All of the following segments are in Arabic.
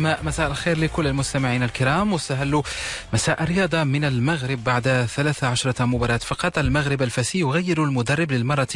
مساء الخير لكل المستمعين الكرام وسهلوا مساء الرياضة من المغرب بعد 13 مباراة فقط المغرب الفاسي يغير المدرب للمرة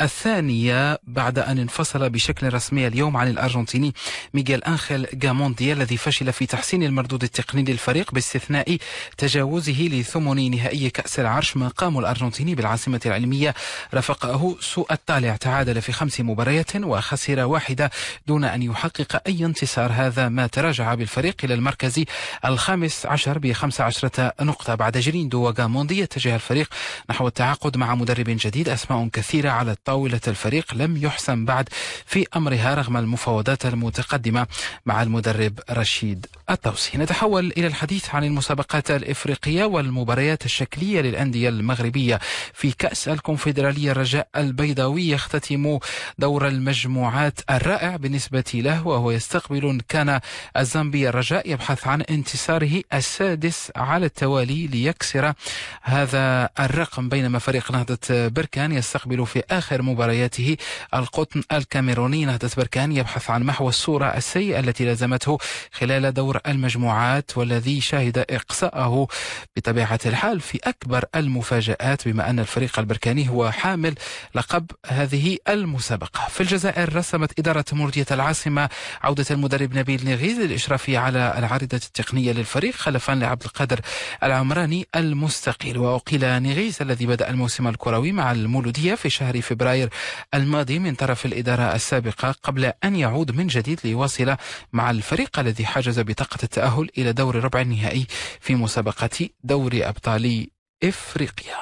الثانية بعد أن انفصل بشكل رسمي اليوم عن الأرجنتيني ميغيل أنخيل غامونديا الذي فشل في تحسين المردود التقني للفريق باستثناء تجاوزه لثمن نهائي كأس العرش ما قام الأرجنتيني بالعاصمة العلمية رافقه سوء الطالع تعادل في خمس مباريات وخسر واحدة دون أن يحقق أي انتصار هذا ما ترى تراجع بالفريق إلى المركز الخامس عشر بخمس عشرة نقطة بعد جرين دو وغاموندي يتجه الفريق نحو التعاقد مع مدرب جديد أسماء كثيرة على طاولة الفريق لم يحسم بعد في أمرها رغم المفاوضات المتقدمة مع المدرب رشيد الطوسي نتحول إلى الحديث عن المسابقات الإفريقية والمباريات الشكلية للأندية المغربية في كأس الكونفدرالية الرجاء البيضاوي يختتم دور المجموعات الرائع بالنسبة له وهو يستقبل كان الزامبي الرجاء يبحث عن انتصاره السادس على التوالي ليكسر هذا الرقم بينما فريق نهضة بركان يستقبل في آخر مبارياته القطن الكاميروني نهضة بركان يبحث عن محو الصورة السيئة التي لازمته خلال دور المجموعات والذي شهد إقصاءه بطبيعة الحال في أكبر المفاجآت بما أن الفريق البركاني هو حامل لقب هذه المسابقة في الجزائر رسمت إدارة مردية العاصمة عودة المدرب نبيل نغيز للاشراف على العارضة التقنية للفريق خلفان لعبد القادر العمراني المستقيل وأقيل نغيس الذي بدأ الموسم الكروي مع المولودية في شهر فبراير الماضي من طرف الإدارة السابقة قبل أن يعود من جديد ليواصل مع الفريق الذي حجز بطاقة التأهل إلى دور ربع النهائي في مسابقة دوري أبطال إفريقيا.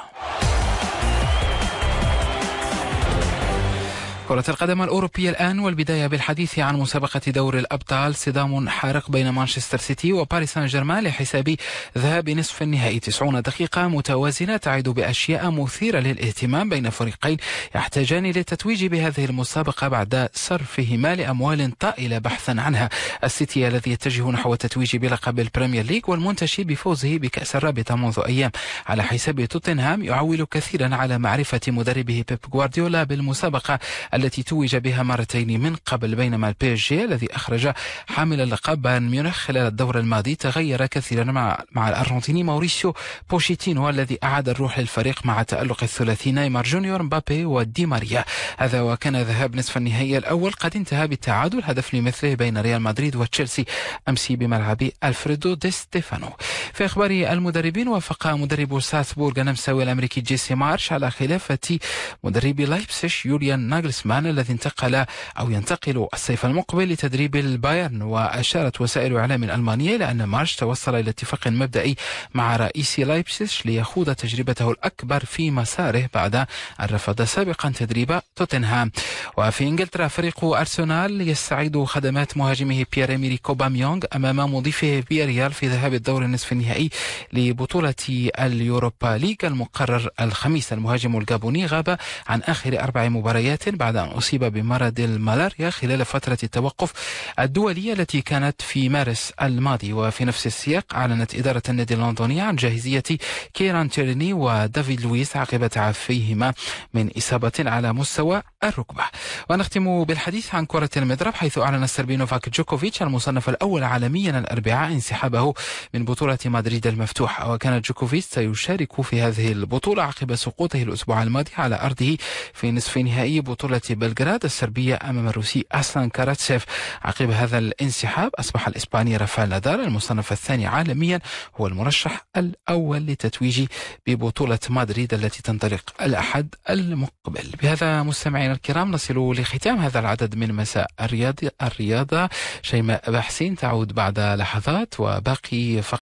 كرة القدم الأوروبية الآن والبداية بالحديث عن مسابقة دور الأبطال صدام حارق بين مانشستر سيتي وباريس سان جيرمان لحساب ذهاب نصف النهائي 90 دقيقة متوازنة تعد بأشياء مثيرة للاهتمام بين فريقين يحتاجان للتتويج بهذه المسابقة بعد صرفهما لأموال طائلة بحثا عنها السيتي الذي يتجه نحو التتويج بلقب البريمير ليج والمنتشي بفوزه بكأس الرابطة منذ أيام على حساب توتنهام يعول كثيرا على معرفة مدربه بيب غوارديولا بالمسابقة التي توج بها مرتين من قبل بينما البي اس جي الذي أخرج حامل اللقب بايرن ميونخ خلال الدور الماضي تغير كثيرا مع مع الأرجنتيني ماوريسيو بوشيتينو الذي أعاد الروح للفريق مع تألق الثلاثي نيمار جونيور مبابي ودي ماريا هذا وكان ذهاب نصف النهائي الأول قد انتهى بالتعادل هدف لمثله بين ريال مدريد وتشيلسي أمس بملعب ألفريدو دي ستيفانو في أخبار المدربين وافق مدرب ساسبورغ النمساوي الأمريكي جيسي مارش على خلافة مدرب لايبسيش يوليان ناجلسما الألمان الذي انتقل أو ينتقل الصيف المقبل لتدريب البايرن وأشارت وسائل إعلام ألمانية إلى أن مارش توصل إلى اتفاق مبدئي مع رئيس لايبسيش ليخوض تجربته الأكبر في مساره بعد أن رفض سابقا تدريب توتنهام وفي إنجلترا فريق أرسنال يستعيد خدمات مهاجمه بيير إميري كوباميونغ أمام مضيفه بيريال في ذهاب الدور النصف النهائي لبطولة اليوروبا ليج المقرر الخميس المهاجم الجابوني غاب عن آخر أربع مباريات بعد بعد أن أصيب بمرض الملاريا خلال فترة التوقف الدولية التي كانت في مارس الماضي وفي نفس السياق أعلنت إدارة النادي اللندنية عن جاهزية كيران تيرني ودافيد لويس عقب تعافيهما من إصابة على مستوى الركبة ونختم بالحديث عن كرة المضرب حيث أعلن السربي نوفاك جوكوفيتش المصنف الأول عالميا الأربعاء انسحابه من بطولة مدريد المفتوحة وكان جوكوفيتش سيشارك في هذه البطولة عقب سقوطه الأسبوع الماضي على أرضه في نصف نهائي بطولة بلغراد السربية أمام الروسي أسلان كاراتسيف عقب هذا الانسحاب أصبح الإسباني رافال نادال المصنف الثاني عالميا هو المرشح الأول لتتويجه ببطولة مدريد التي تنطلق الأحد المقبل بهذا مستمعينا الكرام نصل لختام هذا العدد من مساء الرياضة الرياضة شيماء بحسين تعود بعد لحظات وباقي فقط